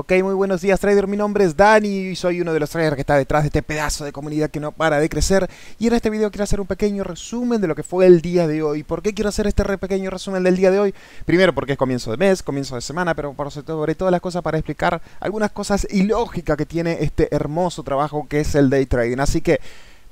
Ok, muy buenos días trader, mi nombre es Dani y soy uno de los traders que está detrás de este pedazo de comunidad que no para de crecer y en este video quiero hacer un pequeño resumen de lo que fue el día de hoy. ¿Por qué quiero hacer este pequeño resumen del día de hoy? Primero porque es comienzo de mes, comienzo de semana, pero por sobre todas las cosas para explicar algunas cosas ilógicas que tiene este hermoso trabajo que es el day trading. Así que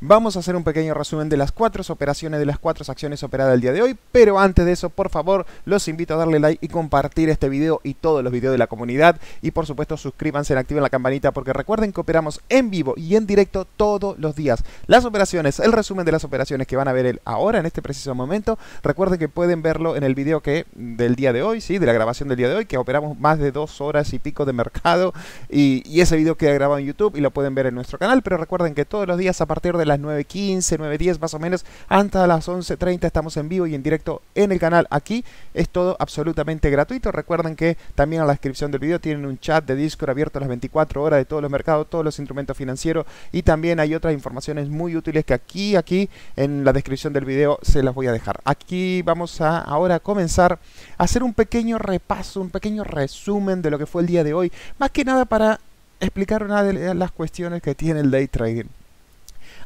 Vamos a hacer un pequeño resumen de las cuatro operaciones, de las cuatro acciones operadas el día de hoy, pero antes de eso, por favor, los invito a darle like y compartir este video y todos los videos de la comunidad. Y por supuesto, suscríbanse, activen la campanita, porque recuerden que operamos en vivo y en directo todos los días. Las operaciones, el resumen de las operaciones que van a ver el, ahora, en este preciso momento, recuerden que pueden verlo en el video que del día de hoy, sí, de la grabación del día de hoy, que operamos más de dos horas y pico de mercado. Y, y ese video queda grabado en YouTube y lo pueden ver en nuestro canal, pero recuerden que todos los días a partir de las 9.15, 9.10 más o menos, hasta las 11.30 estamos en vivo y en directo en el canal. Aquí es todo absolutamente gratuito. Recuerden que también en la descripción del video tienen un chat de Discord abierto a las 24 horas de todos los mercados, todos los instrumentos financieros y también hay otras informaciones muy útiles que aquí, aquí en la descripción del video se las voy a dejar. Aquí vamos a ahora comenzar a hacer un pequeño repaso, un pequeño resumen de lo que fue el día de hoy, más que nada para explicar una de las cuestiones que tiene el day trading.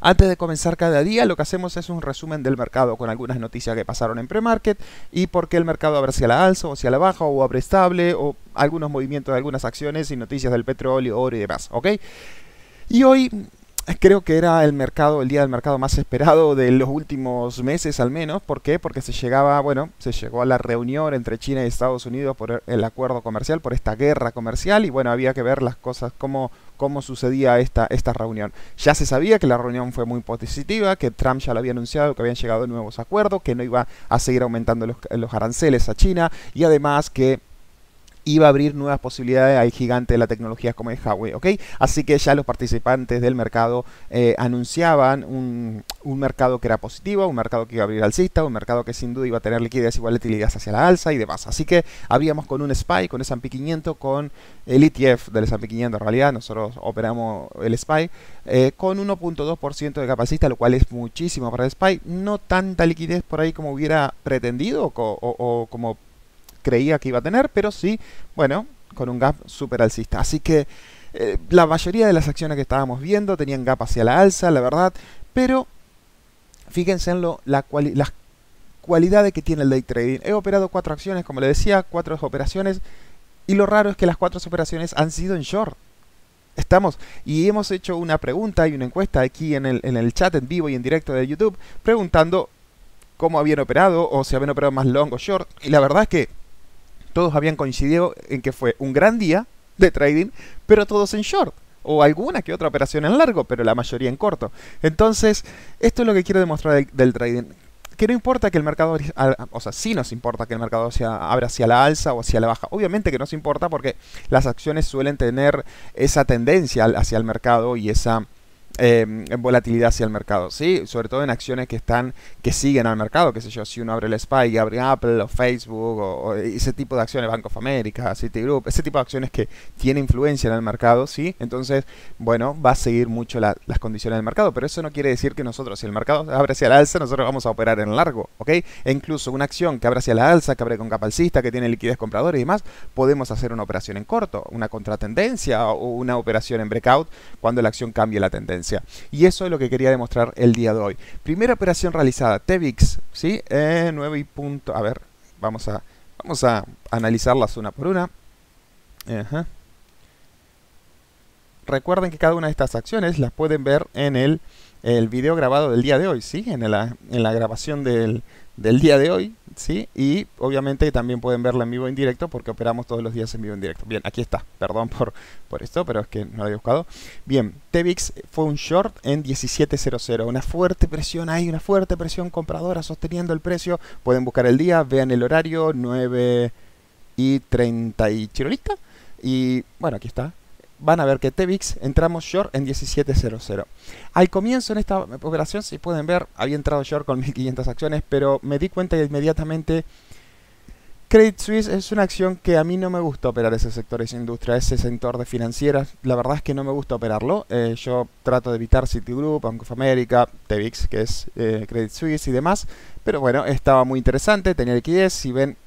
Antes de comenzar cada día, lo que hacemos es un resumen del mercado con algunas noticias que pasaron en pre-market y por qué el mercado abre hacia la alza o hacia la baja o abre estable o algunos movimientos de algunas acciones y noticias del petróleo, oro y demás, ¿ok? Y hoy creo que era el mercado, el día del mercado más esperado de los últimos meses al menos. ¿Por qué? Porque se llegaba, bueno, se llegó a la reunión entre China y Estados Unidos por el acuerdo comercial, por esta guerra comercial, y bueno, había que ver las cosas, cómo, cómo sucedía esta, esta reunión. Ya se sabía que la reunión fue muy positiva, que Trump ya lo había anunciado, que habían llegado nuevos acuerdos, que no iba a seguir aumentando los, los aranceles a China, y además que iba a abrir nuevas posibilidades al gigante de la tecnología como es Huawei, ¿ok? Así que ya los participantes del mercado eh, anunciaban un, mercado que era positivo, un mercado que iba a abrir alcista, un mercado que sin duda iba a tener liquidez y volatilidad hacia la alza y demás. Así que habíamos con un SPY, con el S&P 500, con el ETF del S&P 500 en realidad, nosotros operamos el SPY, eh, con 1.2% de capacista, lo cual es muchísimo para el SPY, no tanta liquidez por ahí como hubiera pretendido o como creía que iba a tener, pero sí, bueno, con un gap super alcista. Así que eh, la mayoría de las acciones que estábamos viendo tenían gap hacia la alza, la verdad, pero fíjense en las cualidades que tiene el day trading. He operado cuatro acciones, como le decía, cuatro operaciones, y lo raro es que las cuatro operaciones han sido en short. Estamos, y hemos hecho una pregunta y una encuesta aquí el, en el chat en vivo y en directo de YouTube, preguntando cómo habían operado o si habían operado más long o short. Y la verdad es que todos habían coincidido en que fue un gran día de trading, pero todos en short. O alguna que otra operación en largo, pero la mayoría en corto. Entonces, esto es lo que quiero demostrar del, trading que no importa que el mercado, o sea, sí nos importa que el mercado sea, abra hacia la alza o hacia la baja. Obviamente que nos importa porque las acciones suelen tener esa tendencia hacia el mercado y esa en em, volatilidad hacia el mercado, ¿sí? Sobre todo en acciones que están, que siguen al mercado, qué sé yo, si uno abre el SPY, y abre Apple o Facebook o, ese tipo de acciones, Bank of America, Citigroup, ese tipo de acciones que tiene influencia en el mercado, ¿sí? Entonces, bueno, va a seguir mucho las condiciones del mercado, pero eso no quiere decir que nosotros, si el mercado abre hacia la alza, nosotros vamos a operar en largo, ¿ok? E incluso una acción que abre hacia la alza, que abre con alcista, que tiene liquidez compradora y demás, podemos hacer una operación en corto, una contratendencia o una operación en breakout cuando la acción cambie la tendencia. Y eso es lo que quería demostrar el día de hoy. Primera operación realizada, Tevix ¿sí? Eh, 9 y punto... A ver, vamos a, vamos a analizarlas una por una. Recuerden que cada una de estas acciones las pueden ver en el, el video grabado del día de hoy, ¿sí? en la grabación del, del día de hoy, ¿sí? Y obviamente también pueden verla en vivo en directo porque operamos todos los días en vivo en directo. Bien, aquí está, perdón por, por esto, pero es que no lo había buscado. Bien, Tevix fue un short en 17.00, una fuerte presión ahí, una fuerte presión compradora sosteniendo el precio. Pueden buscar el día, vean el horario, 9 y 30 y Y bueno, aquí está, van a ver que Tevix entramos short en 17.00. Al comienzo en esta operación, si pueden ver, había entrado short con 1500 acciones, pero me di cuenta inmediatamente Credit Suisse es una acción que a mí no me gusta operar ese sector, esa industria, ese sector de financieras. La verdad es que no me gusta operarlo. Eh, yo trato de evitar Citigroup, Bank of America, Tevix, que es eh, Credit Suisse y demás. Pero bueno, estaba muy interesante, tenía liquidez. Si ven,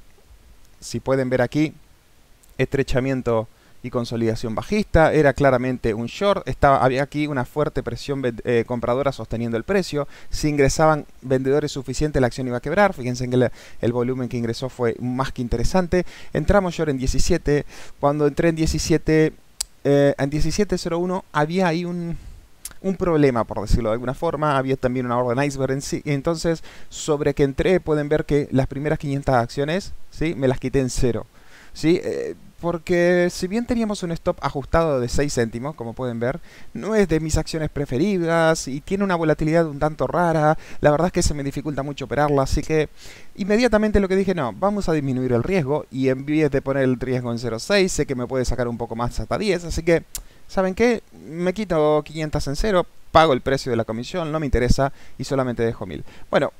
si pueden ver aquí, estrechamiento y consolidación bajista, era claramente un short, estaba, había aquí una fuerte presión eh, compradora sosteniendo el precio, si ingresaban vendedores suficientes la acción iba a quebrar, fíjense que el, volumen que ingresó fue más que interesante, entramos short en 17, cuando entré en 17, eh, en 17.01 había ahí un problema, por decirlo de alguna forma. Había también una orden iceberg en sí. Entonces, sobre que entré, pueden ver que las primeras 500 acciones, ¿sí? Me las quité en cero. ¿sí? Eh, porque si bien teníamos un stop ajustado de 6 céntimos, como pueden ver, no es de mis acciones preferidas y tiene una volatilidad un tanto rara, la verdad es que se me dificulta mucho operarla, así que inmediatamente lo que dije, no, vamos a disminuir el riesgo y en vez de poner el riesgo en 0.6, sé que me puede sacar un poco más hasta 10, así que, ¿saben qué? Me quito 500 en cero, pago el precio de la comisión, no me interesa y solamente dejo 1000. Bueno,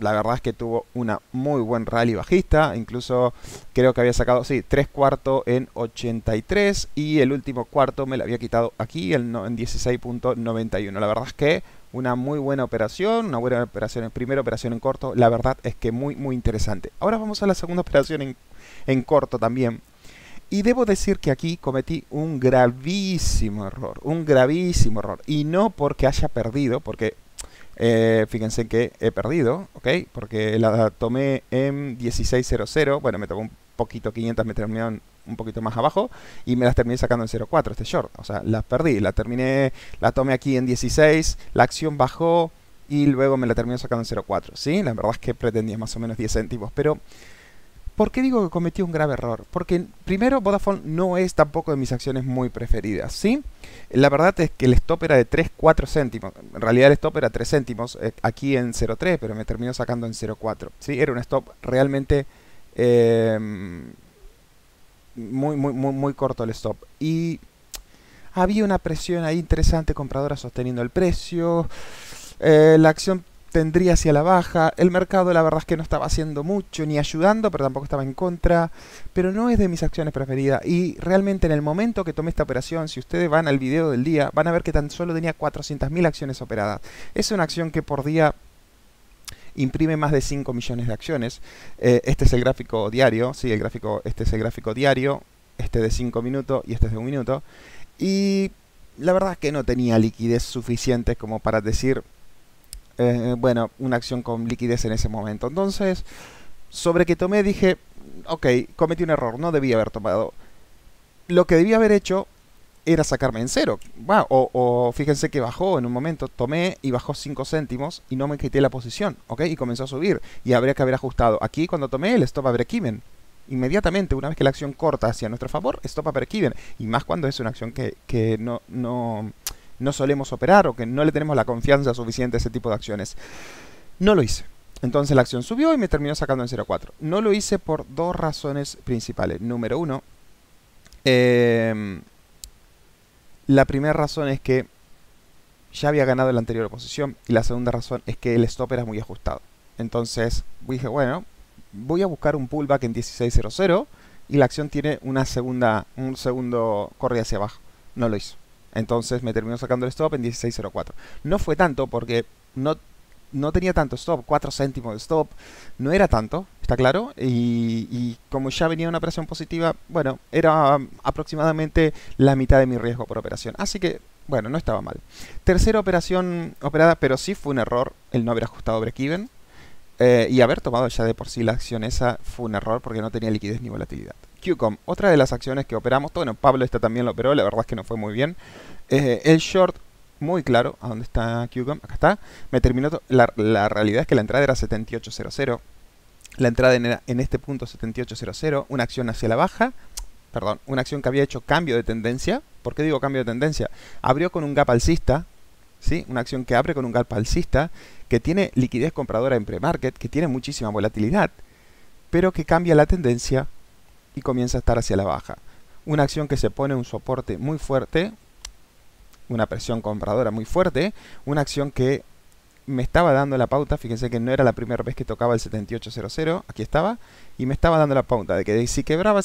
la verdad es que tuvo una muy buen rally bajista, incluso creo que había sacado, sí, 3 cuartos en 83 y el último cuarto me lo había quitado aquí en 16.91. La verdad es que una muy buena operación, una buena operación, en primera operación en corto, la verdad es que muy muy interesante. Ahora vamos a la segunda operación en, en corto también. Y debo decir que aquí cometí un gravísimo error, un gravísimo error. Y no porque haya perdido, porque eh, fíjense que he perdido, ¿ok? Porque la tomé en 16.00. Bueno, me tomó un poquito 500, me terminaron un poquito más abajo y me las terminé sacando en 0.4 este short. O sea, las perdí. La terminé, la tomé aquí en 16, la acción bajó y luego me la terminé sacando en 0.4, ¿sí? La verdad es que pretendía más o menos 10 céntimos, pero ¿Por qué digo que cometí un grave error? Porque primero Vodafone no es tampoco de mis acciones muy preferidas, ¿sí? La verdad es que el stop era de 3, 4 céntimos. En realidad el stop era 3 céntimos eh, aquí en 0.3, pero me terminó sacando en 0.4. ¿sí? Era un stop realmente em, muy, muy, muy, muy corto el stop. Y había una presión ahí interesante, compradora sosteniendo el precio. Eh, la acción tendría hacia la baja. El mercado la verdad es que no estaba haciendo mucho ni ayudando, pero tampoco estaba en contra. Pero no es de mis acciones preferidas. Y realmente en el momento que tomé esta operación, si ustedes van al video del día, van a ver que tan solo tenía 400.000 acciones operadas. Es una acción que por día imprime más de 5 millones de acciones. Eh, este es el gráfico diario, sí, el gráfico, este es el gráfico diario, este de 5 minutos y este es de 1 minuto. Y la verdad es que no tenía liquidez suficiente como para decir eh, bueno, una acción con liquidez en ese momento. Entonces, sobre que tomé dije, ok, cometí un error, no debía haber tomado. Lo que debía haber hecho era sacarme en cero. o, fíjense que bajó en un momento, tomé y bajó 5 céntimos y no me quité la posición, ¿ok? Y comenzó a subir y habría que haber ajustado. Aquí cuando tomé el stop a break-even, inmediatamente, una vez que la acción corta hacia nuestro favor, stop a break-even. Y más cuando es una acción que, que no, no, no solemos operar o que no le tenemos la confianza suficiente a ese tipo de acciones. No lo hice. Entonces la acción subió y me terminó sacando en 0.4. No lo hice por dos razones principales. Número uno, em, la primera razón es que ya había ganado la anterior posición y la segunda razón es que el stop era muy ajustado. Entonces dije, bueno, voy a buscar un pullback en 16.00 y la acción tiene una segunda, un segundo corrida hacia abajo. No lo hizo. Entonces me terminó sacando el stop en 16.04. No fue tanto porque no, no tenía tanto stop, 4 céntimos de stop, no era tanto, está claro. Y, como ya venía una operación positiva, bueno, era um, aproximadamente la mitad de mi riesgo por operación. Así que, bueno, no estaba mal. Tercera operación operada, pero sí fue un error el no haber ajustado break-even. Eh, y haber tomado ya de por sí la acción esa fue un error porque no tenía liquidez ni volatilidad. QCOM. Otra de las acciones que operamos, bueno, Pablo esta también lo operó, la verdad es que no fue muy bien. Eh, el short muy claro a dónde está QCOM. Acá está. Me terminó. La, realidad es que la entrada era 7800. La entrada en, en este punto 7800. Una acción hacia la baja. Perdón, una acción que había hecho cambio de tendencia. ¿Por qué digo cambio de tendencia? Abrió con un gap alcista. ¿Sí? Una acción que abre con un gap alcista, que tiene liquidez compradora en pre-market, que tiene muchísima volatilidad, pero que cambia la tendencia y comienza a estar hacia la baja. Una acción que se pone un soporte muy fuerte, una presión compradora muy fuerte, una acción que me estaba dando la pauta, fíjense que no era la primera vez que tocaba el 7800, aquí estaba, y me estaba dando la pauta de que si quebraba el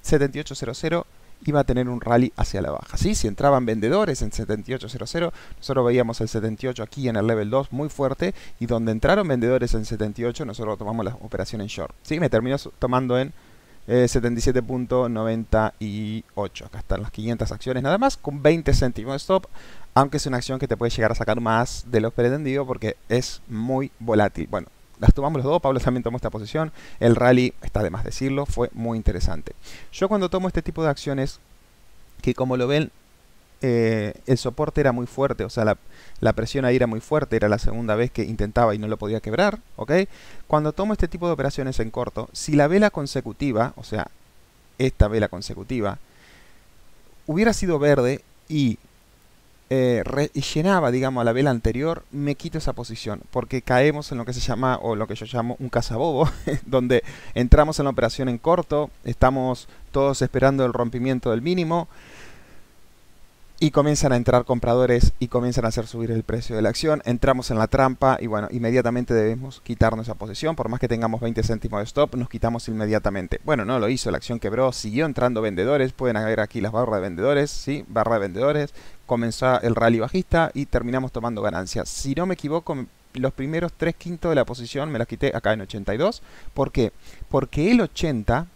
7800 iba a tener un rally hacia la baja. ¿sí? Si entraban vendedores en 7800, nosotros veíamos el 78 aquí en el level 2 muy fuerte, y donde entraron vendedores en 78, nosotros tomamos la operación en short. ¿sí? Me terminó tomando en 77.98. Eh, Acá están las 500 acciones nada más con 20 céntimos de stop. Aunque es una acción que te puede llegar a sacar más de lo pretendido porque es muy volátil. Bueno, las tomamos los dos, Pablo también tomó esta posición. El rally, está de más decirlo, fue muy interesante. Yo cuando tomo este tipo de acciones, que como lo ven, eh, el soporte era muy fuerte, o sea, la, presión ahí era muy fuerte, era la segunda vez que intentaba y no lo podía quebrar, ¿ok? Cuando tomo este tipo de operaciones en corto, si la vela consecutiva, o sea, esta vela consecutiva, hubiera sido verde y eh, llenaba, digamos, a la vela anterior, me quito esa posición, porque caemos en lo que se llama, o lo que yo llamo un cazabobo, donde entramos en la operación en corto, estamos todos esperando el rompimiento del mínimo, y comienzan a entrar compradores y comienzan a hacer subir el precio de la acción. Entramos en la trampa y bueno, inmediatamente debemos quitarnos esa posición. Por más que tengamos 20 céntimos de stop, nos quitamos inmediatamente. Bueno, no lo hizo, la acción quebró, siguió entrando vendedores. Pueden ver aquí las barras de vendedores, sí, barra de vendedores. Comenzó el rally bajista y terminamos tomando ganancias. Si no me equivoco, los primeros tres quintos de la posición me las quité acá en 82. ¿Por qué? Porque el 80,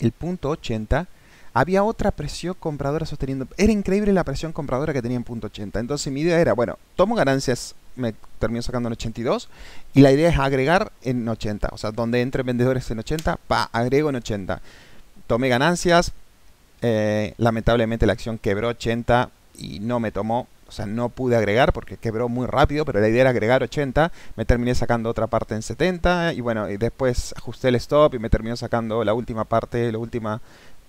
el punto 80, había otra presión compradora sosteniendo. Era increíble la presión compradora que tenía en punto 80. Entonces mi idea era, bueno, tomo ganancias, me termino sacando en 82 y la idea es agregar en 80. O sea, donde entre vendedores en 80, pa, agrego en 80. Tomé ganancias, eh, lamentablemente la acción quebró 80 y no me tomó. O sea, no pude agregar porque quebró muy rápido, pero la idea era agregar 80. Me terminé sacando otra parte en 70 y bueno, y después ajusté el stop y me terminó sacando la última parte, la última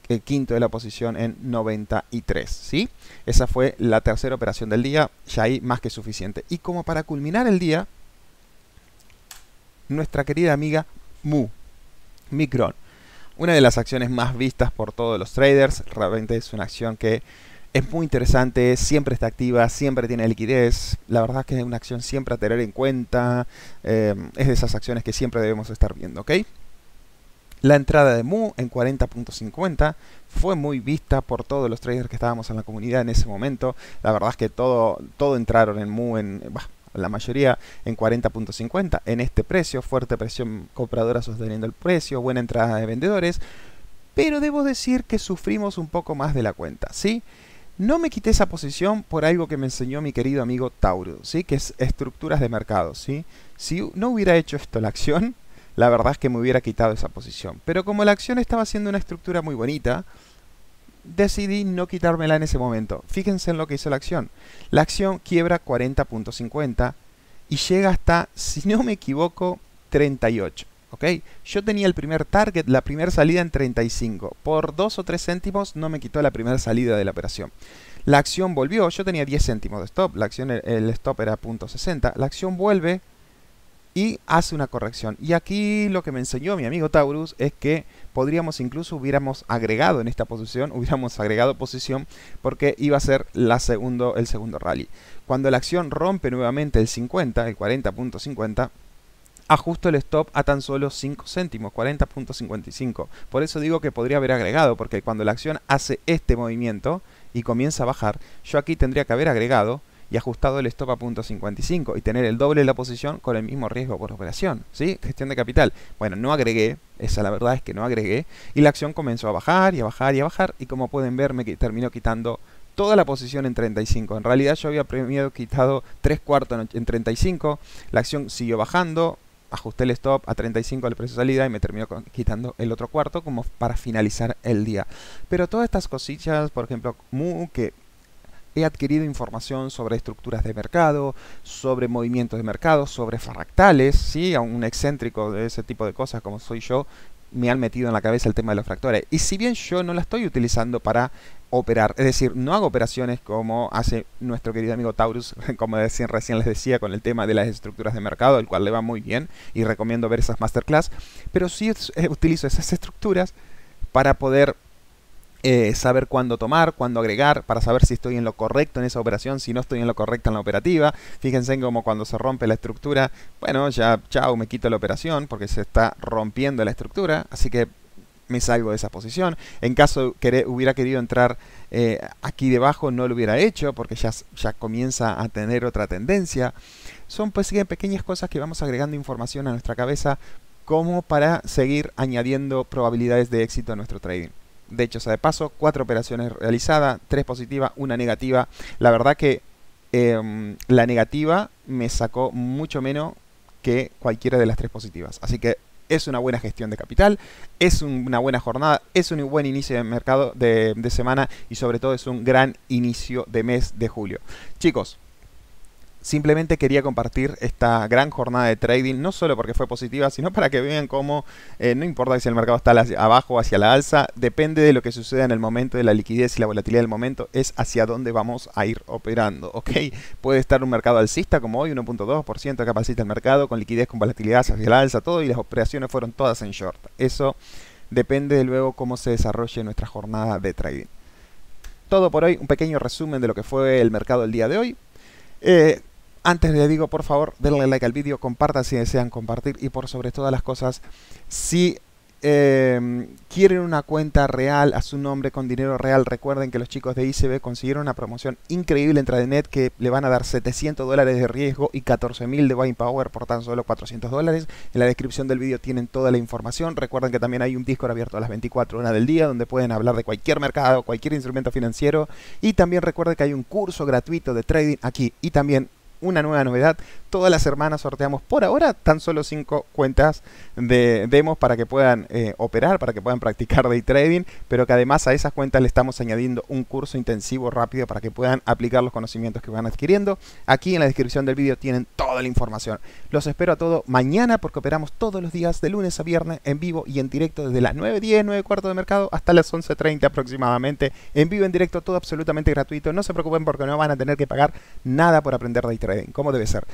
el quinto de la posición en 93, ¿sí? Esa fue la tercera operación del día, ya ahí más que suficiente. Y como para culminar el día, nuestra querida amiga Mu, Micron. Una de las acciones más vistas por todos los traders, realmente es una acción que es muy interesante, siempre está activa, siempre tiene liquidez. La verdad es que es una acción siempre a tener en cuenta. Eh, es de esas acciones que siempre debemos estar viendo, ¿ok? La entrada de Mu en 40.50 fue muy vista por todos los traders que estábamos en la comunidad en ese momento. La verdad es que todo, todo entraron en Mu en... la mayoría en 40.50 en este precio, fuerte presión compradora sosteniendo el precio, buena entrada de vendedores, pero debo decir que sufrimos un poco más de la cuenta, ¿sí? No me quité esa posición por algo que me enseñó mi querido amigo Tauro, ¿sí? que es estructuras de mercado. ¿sí? Si no hubiera hecho esto la acción, la verdad es que me hubiera quitado esa posición. Pero como la acción estaba haciendo una estructura muy bonita, decidí no quitármela en ese momento. Fíjense en lo que hizo la acción. La acción quiebra 40.50 y llega hasta, si no me equivoco, 38. ¿ok? Yo tenía el primer target, la primera salida en 35. Por 2 o 3 céntimos no me quitó la primera salida de la operación. La acción volvió, yo tenía 10 céntimos de stop, la acción, el stop era .60. La acción vuelve y hace una corrección. Y aquí lo que me enseñó mi amigo Taurus es que podríamos incluso hubiéramos agregado en esta posición, hubiéramos agregado posición porque iba a ser la segundo, el segundo rally. Cuando la acción rompe nuevamente el 50, el 40.50, ajusto el stop a tan solo 5 céntimos, 40.55. Por eso digo que podría haber agregado, porque cuando la acción hace este movimiento y comienza a bajar, yo aquí tendría que haber agregado ajustado el stop a 0.55 y tener el doble de la posición con el mismo riesgo por operación. ¿sí? Gestión de capital. Bueno, no agregué, esa la verdad es que no agregué, y la acción comenzó a bajar y a bajar y a bajar, y como pueden ver me terminó quitando toda la posición en 35. En realidad yo había primero quitado 3 cuartos en 35, la acción siguió bajando, ajusté el stop a 35 al precio de salida y me terminó quitando el otro cuarto como para finalizar el día. Pero todas estas cosillas, por ejemplo, MU, que he adquirido información sobre estructuras de mercado, sobre movimientos de mercado, sobre fractales, ¿sí? a un excéntrico de ese tipo de cosas como soy yo, me han metido en la cabeza el tema de los fractores. Y si bien yo no la estoy utilizando para operar, es decir, no hago operaciones como hace nuestro querido amigo Taurus, como recién les decía, con el tema de las estructuras de mercado, el cual le va muy bien y recomiendo ver esas masterclass, pero sí eh, utilizo esas estructuras para poder eh, saber cuándo tomar, cuándo agregar, para saber si estoy en lo correcto en esa operación, si no estoy en lo correcto en la operativa. Fíjense cómo cuando se rompe la estructura, bueno, ya, chao, me quito la operación porque se está rompiendo la estructura, así que me salgo de esa posición. En caso que hubiera querido entrar eh, aquí debajo, no lo hubiera hecho porque ya, ya comienza a tener otra tendencia. Son pues, pequeñas cosas que vamos agregando información a nuestra cabeza como para seguir añadiendo probabilidades de éxito a nuestro trading de hecho sea de paso, cuatro operaciones realizadas, tres positivas, una negativa. La verdad que em, la negativa me sacó mucho menos que cualquiera de las tres positivas. Así que es una buena gestión de capital, es una buena jornada, es un buen inicio de mercado de semana y sobre todo es un gran inicio de mes de julio. Chicos, Simplemente quería compartir esta gran jornada de trading, no solo porque fue positiva, sino para que vean cómo eh, no importa si el mercado está abajo o hacia la alza, depende de lo que suceda en el momento, de la liquidez y la volatilidad del momento, es hacia dónde vamos a ir operando. ¿ok? Puede estar un mercado alcista como hoy, 1.2% capacita el mercado, con liquidez, con volatilidad hacia la alza, todo, y las operaciones fueron todas en short. Eso depende de luego cómo se desarrolle nuestra jornada de trading. Todo por hoy, un pequeño resumen de lo que fue el mercado el día de hoy. Eh, antes les digo, por favor, denle like al vídeo, compartan si desean compartir y por sobre todas las cosas, si eh, quieren una cuenta real a su nombre con dinero real, recuerden que los chicos de ICB consiguieron una promoción increíble en Tradenet que le van a dar 700 dólares de riesgo y 14.000 de buying power por tan solo 400 dólares. En la descripción del vídeo tienen toda la información. Recuerden que también hay un Discord abierto a las 24 horas del día donde pueden hablar de cualquier mercado, cualquier instrumento financiero. Y también recuerden que hay un curso gratuito de trading aquí y también una nueva novedad todas las semanas sorteamos por ahora tan solo 5 cuentas de demos para que puedan eh, operar, para que puedan practicar day trading, pero que además a esas cuentas le estamos añadiendo un curso intensivo rápido para que puedan aplicar los conocimientos que van adquiriendo. Aquí en la descripción del vídeo tienen toda la información. Los espero a todos mañana porque operamos todos los días de lunes a viernes en vivo y en directo desde las 9.10, 9 cuarto de mercado hasta las 11.30 aproximadamente. En vivo, en directo, todo absolutamente gratuito. No se preocupen porque no van a tener que pagar nada por aprender day trading, como debe ser.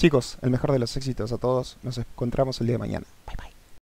Chicos, el mejor de los éxitos a todos. Nos encontramos el día de mañana. Bye bye.